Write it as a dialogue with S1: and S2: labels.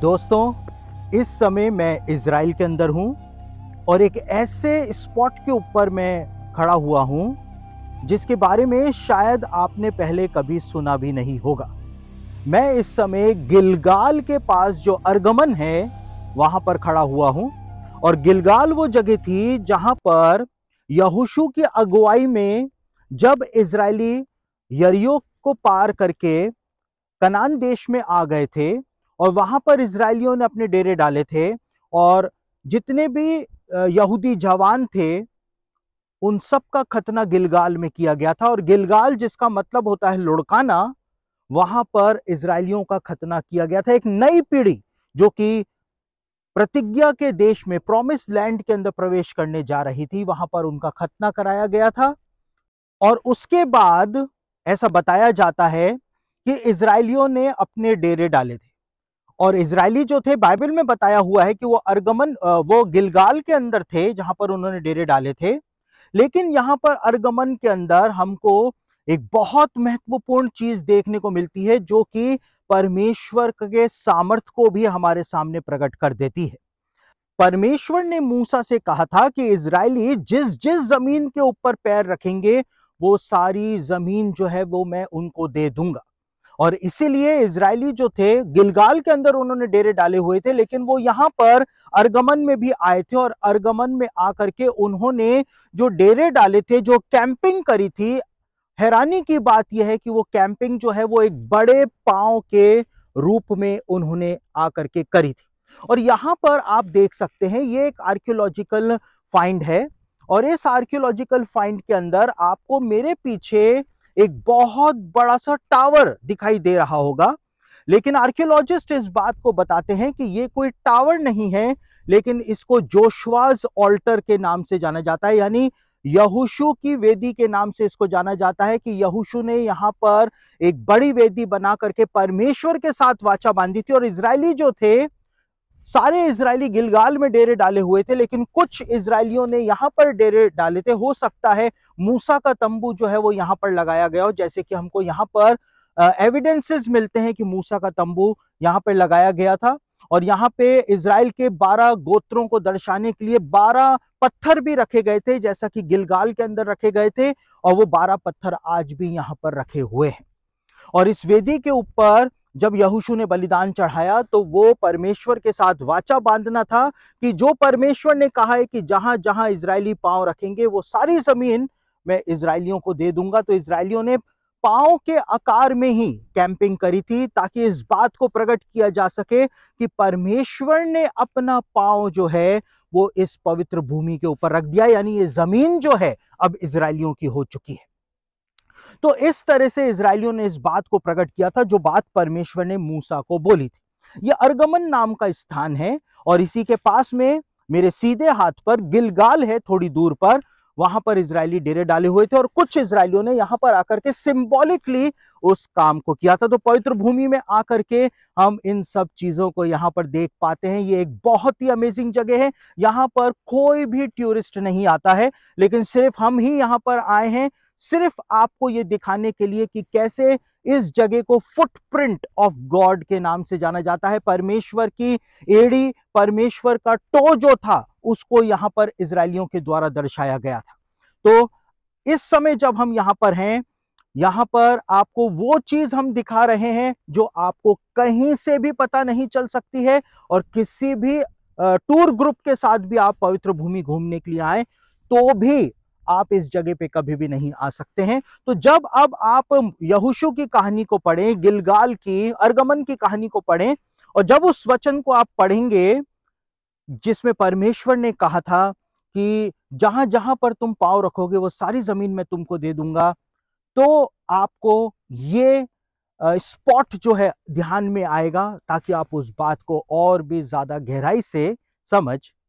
S1: दोस्तों इस समय मैं इसराइल के अंदर हूँ और एक ऐसे स्पॉट के ऊपर मैं खड़ा हुआ हूँ जिसके बारे में शायद आपने पहले कभी सुना भी नहीं होगा मैं इस समय गिलगाल के पास जो अर्गमन है वहाँ पर खड़ा हुआ हूँ और गिलगाल वो जगह थी जहाँ पर यहूशू की अगुवाई में जब इसराइली यरियो को पार करके कनान देश में आ गए थे और वहाँ पर इसराइलियों ने अपने डेरे डाले थे और जितने भी यहूदी जवान थे उन सब का खतना गिलगाल में किया गया था और गिलगाल जिसका मतलब होता है लुढ़काना वहां पर इसराइलियों का खतना किया गया था एक नई पीढ़ी जो कि प्रतिज्ञा के देश में प्रॉमिस लैंड के अंदर प्रवेश करने जा रही थी वहां पर उनका खतना कराया गया था और उसके बाद ऐसा बताया जाता है कि इसराइलियों ने अपने डेरे डाले थे और इसराइली जो थे बाइबल में बताया हुआ है कि वो अर्गमन वो गिलगाल के अंदर थे जहां पर उन्होंने डेरे डाले थे लेकिन यहाँ पर अर्गमन के अंदर हमको एक बहुत महत्वपूर्ण चीज देखने को मिलती है जो कि परमेश्वर के सामर्थ को भी हमारे सामने प्रकट कर देती है परमेश्वर ने मूसा से कहा था कि इसराइली जिस जिस जमीन के ऊपर पैर रखेंगे वो सारी जमीन जो है वो मैं उनको दे दूंगा और इसीलिए इसराइली जो थे गिलगाल के अंदर उन्होंने डेरे डाले हुए थे लेकिन वो यहाँ पर अर्गमन में भी आए थे और अर्गमन में आकर के उन्होंने जो डेरे डाले थे जो कैंपिंग करी थी हैरानी की बात यह है कि वो कैंपिंग जो है वो एक बड़े पांव के रूप में उन्होंने आकर के करी थी और यहाँ पर आप देख सकते हैं ये एक आर्कियोलॉजिकल फाइंड है और इस आर्कियोलॉजिकल फाइंड के अंदर आपको मेरे पीछे एक बहुत बड़ा सा टावर दिखाई दे रहा होगा लेकिन आर्कियोलॉजिस्ट इस बात को बताते हैं कि ये कोई टावर नहीं है लेकिन इसको जोशवाज ऑल्टर के नाम से जाना जाता है यानी यहूशु की वेदी के नाम से इसको जाना जाता है कि यहूशु ने यहाँ पर एक बड़ी वेदी बना करके परमेश्वर के साथ वाचा बांधी थी और इसराइली जो थे सारे इसराइली गिलगाल में डेरे डाले हुए थे लेकिन कुछ इसराइलियों ने यहाँ पर डेरे डाले थे हो सकता है मूसा का तंबू जो है वो यहाँ पर लगाया गया और जैसे कि हमको यहाँ पर एविडेंसेस मिलते हैं कि मूसा का तंबू यहाँ पर लगाया गया था और यहाँ पे इसराइल के 12 गोत्रों को दर्शाने के लिए 12 पत्थर भी रखे गए थे जैसा कि गिलगाल के अंदर रखे गए थे और वो 12 पत्थर आज भी यहाँ पर रखे हुए हैं और इस वेदी के ऊपर जब यहूशू ने बलिदान चढ़ाया तो वो परमेश्वर के साथ वाचा बांधना था कि जो परमेश्वर ने कहा है कि जहां जहां इसराइली पांव रखेंगे वो सारी जमीन मैं इसराइलियों को दे दूंगा तो इसराइलियों ने पांव के आकार में ही कैंपिंग करी थी ताकि इस बात को प्रकट किया जा सके कि परमेश्वर ने अपना पांव जो है वो इस पवित्र भूमि के ऊपर रख दिया यानी ये जमीन जो है अब इसराइलियों की हो चुकी है तो इस तरह से इसराइलियों ने इस बात को प्रकट किया था जो बात परमेश्वर ने मूसा को बोली थी यह अर्गमन नाम का स्थान है और इसी के पास में मेरे सीधे हाथ पर गिलगाल है थोड़ी दूर पर वहां पर इसराइली डेरे डाले हुए थे और कुछ इसराइलियों ने यहां पर आकर के सिंबॉलिकली उस काम को किया था तो पवित्र भूमि में आकर के हम इन सब चीजों को यहां पर देख पाते हैं ये एक बहुत ही अमेजिंग जगह है यहां पर कोई भी टूरिस्ट नहीं आता है लेकिन सिर्फ हम ही यहां पर आए हैं सिर्फ आपको ये दिखाने के लिए कि कैसे इस जगह को फुटप्रिंट ऑफ गॉड के नाम से जाना जाता है परमेश्वर की एड़ी परमेश्वर का टो जो था उसको यहां पर इसराइलियों के द्वारा दर्शाया गया था तो इस समय जब हम यहां पर हैं यहां पर आपको वो चीज हम दिखा रहे हैं जो आपको कहीं से भी पता नहीं चल सकती है और किसी भी टूर ग्रुप के साथ भी आप पवित्र भूमि घूमने के लिए आए तो भी आप इस जगह पे कभी भी नहीं आ सकते हैं तो जब अब आप यहूशु की कहानी को पढ़ें गिलगाल की अर्गमन की कहानी को पढ़ें और जब उस वचन को आप पढ़ेंगे जिसमें परमेश्वर ने कहा था कि जहां जहां पर तुम पाव रखोगे वो सारी जमीन मैं तुमको दे दूंगा तो आपको ये स्पॉट जो है ध्यान में आएगा ताकि आप उस बात को और भी ज्यादा गहराई से समझ